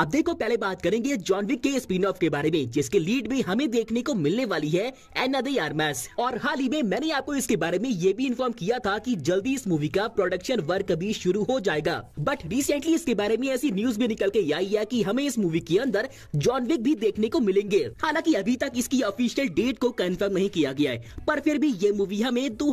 अब देखो पहले बात करेंगे विक के स्पिन ऑफ के बारे में जिसके लीड में हमें देखने को मिलने वाली है एनदे और हाल ही में मैंने आपको इसके बारे में ये भी इन्फॉर्म किया था कि जल्दी इस मूवी का प्रोडक्शन वर्क भी शुरू हो जाएगा बट रिसेंटली इसके बारे में ऐसी न्यूज भी निकल के आई है की हमें इस मूवी के अंदर जॉनविक भी देखने को मिलेंगे हालांकि अभी तक इसकी ऑफिशियल डेट को कन्फर्म नहीं किया गया है पर फिर भी ये मूवी हमें दो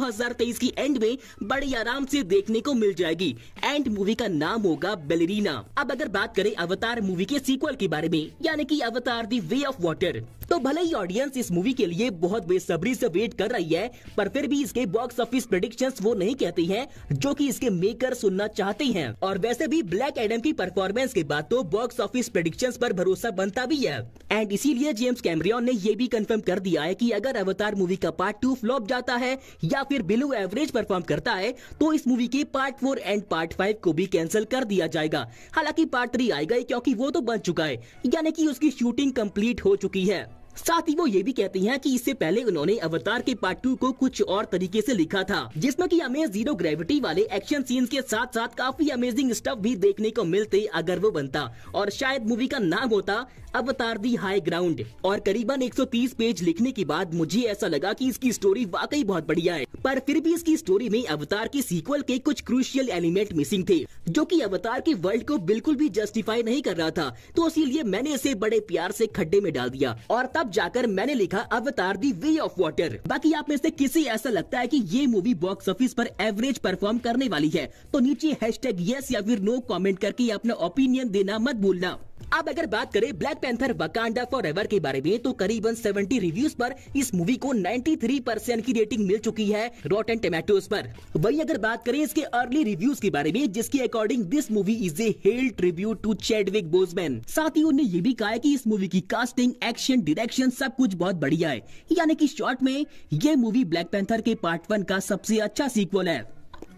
की एंड में बड़ी आराम ऐसी देखने को मिल जाएगी एंड मूवी का नाम होगा बेलरीना अब अगर बात करें अवतार मूवी मूवी के सीक्वल के बारे में यानी कि अवतार दी वे ऑफ वाटर तो भले ही ऑडियंस इस मूवी के लिए बहुत बेसब्री से वेट कर रही है पर फिर भी इसके बॉक्स ऑफिस प्रेडिक्शंस वो नहीं कहती हैं जो कि इसके मेकर सुनना चाहते हैं और वैसे भी ब्लैक एडम की परफॉर्मेंस के बाद तो बॉक्स ऑफिस प्रेडिक्शंस पर भरोसा बनता भी है एंड इसीलिए जेम्स कैमरियन ने ये भी कंफर्म कर दिया है की अगर अवतार मूवी का पार्ट टू फ्लॉप जाता है या फिर बिलो एवरेज परफॉर्म करता है तो इस मूवी के part four and part five को भी कैंसिल कर दिया जाएगा हालांकि पार्ट थ्री आएगा क्योंकि वो तो बन चुका है यानी की उसकी शूटिंग कम्प्लीट हो चुकी है साथ ही वो ये भी कहती हैं कि इससे पहले उन्होंने अवतार के पार्ट टू को कुछ और तरीके से लिखा था जिसमें कि हमें जीरो ग्रेविटी वाले एक्शन सीन्स के साथ साथ काफी अमेजिंग स्टफ भी देखने को मिलते अगर वो बनता और शायद मूवी का नाम होता अवतार दी हाई ग्राउंड और करीबन 130 पेज लिखने के बाद मुझे ऐसा लगा की इसकी स्टोरी वाकई बहुत बढ़िया है पर फिर भी इसकी स्टोरी में अवतार की सीक्वल के कुछ क्रूशियल एलिमेंट मिसिंग थे जो की अवतार के वर्ल्ड को बिल्कुल भी जस्टिफाई नहीं कर रहा था तो इसीलिए मैंने इसे बड़े प्यार ऐसी खड्डे में डाल दिया और तब तब जाकर मैंने लिखा अवतार दी वे ऑफ वाटर बाकी आप में से किसी ऐसा लगता है कि ये मूवी बॉक्स ऑफिस पर एवरेज परफॉर्म करने वाली है तो नीचे हैश यस या फिर नो कमेंट करके अपना ओपिनियन देना मत भूलना अब अगर बात करें Black Panther Wakanda Forever के बारे में तो करीबन 70 रिव्यूज पर इस मूवी को 93 परसेंट की रेटिंग मिल चुकी है रॉट एंड टमेटोज पर वहीं अगर बात करें इसके अर्ली रिव्यूज के बारे में जिसके according this movie is a hell tribute to Chadwick Boseman साथ ही उन्होंने ये भी कहा है की इस मूवी की कास्टिंग एक्शन डिरेक्शन सब कुछ बहुत बढ़िया है यानी की शॉर्ट में ये मूवी ब्लैक पैंथर के पार्ट वन का सबसे अच्छा सीक्वल है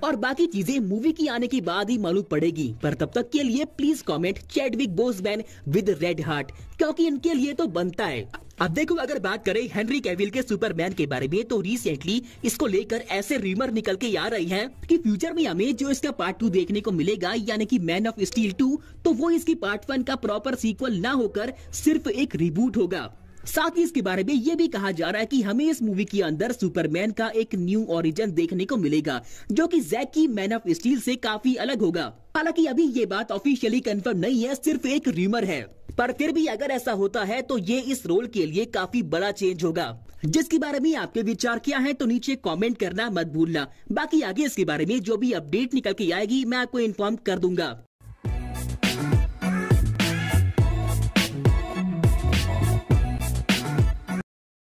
और बाकी चीजें मूवी की आने के बाद ही मालूम पड़ेगी पर तब तक के लिए please comment Chadwick Boseman with red heart क्योंकि इनके लिए तो बनता है अब देखो अगर बात करें हेनरी कैविल के सुपरमैन के बारे में तो रिसेंटली इसको लेकर ऐसे रिमर निकल के आ रही हैं कि फ्यूचर में हमें जो इसका पार्ट टू देखने को मिलेगा यानी कि मैन ऑफ स्टील टू तो वो इसकी पार्ट वन का प्रॉपर सीक्वल ना होकर सिर्फ एक रिबूट होगा साथ ही इसके बारे में ये भी कहा जा रहा है कि हमें इस मूवी के अंदर सुपरमैन का एक न्यू ओरिजिन देखने को मिलेगा जो कि जैक की मैन ऑफ स्टील से काफी अलग होगा हालांकि अभी ये बात ऑफिशियली कंफर्म नहीं है सिर्फ एक र्यूमर है पर फिर भी अगर ऐसा होता है तो ये इस रोल के लिए काफी बड़ा चेंज होगा जिसके बारे में आपके विचार क्या है तो नीचे कॉमेंट करना मत भूलना बाकी आगे इसके बारे में जो भी अपडेट निकल के आएगी मैं आपको इन्फॉर्म कर दूंगा